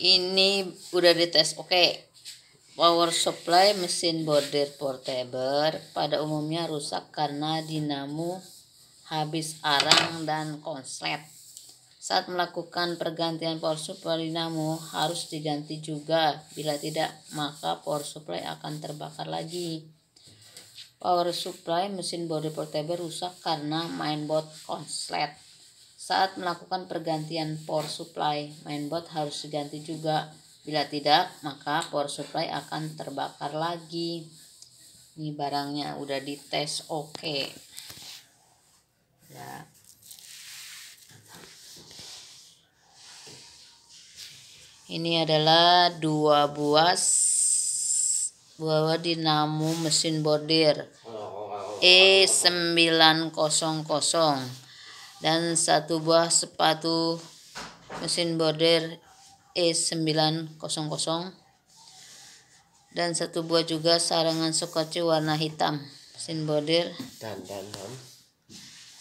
ini udah dites oke okay. power supply mesin bordir portable pada umumnya rusak karena dinamo habis arang dan konslet saat melakukan pergantian power supply dinamo harus diganti juga bila tidak maka power supply akan terbakar lagi power supply mesin bordir portable rusak karena mainboard konslet saat melakukan pergantian power supply, mainboard harus diganti juga. Bila tidak, maka power supply akan terbakar lagi. Ini barangnya udah dites oke. Okay. Ya. Ini adalah dua buah buah dinamo mesin bordir E900 dan satu buah sepatu mesin border E900 dan satu buah juga sarangan sekoci warna hitam mesin border dan, dan, dan.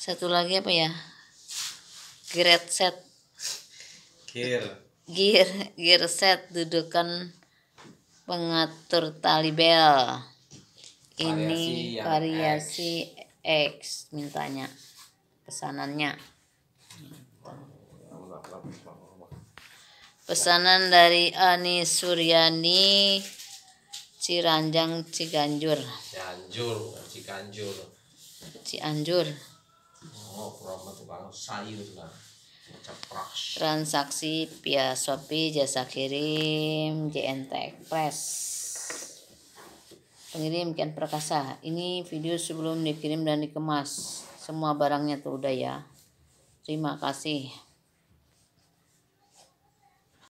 satu lagi apa ya gear set gear gear gear set dudukan pengatur tali bel ini variasi, variasi X. X mintanya pesanannya gitu. pesanan dari Ani Suryani Ciranjang Ciganjur Cianjur Ciganjur Cianjur oh, transaksi via Shopee jasa kirim JNT Express pengirim Ken Perkasa ini video sebelum dikirim dan dikemas semua barangnya tuh udah ya terima kasih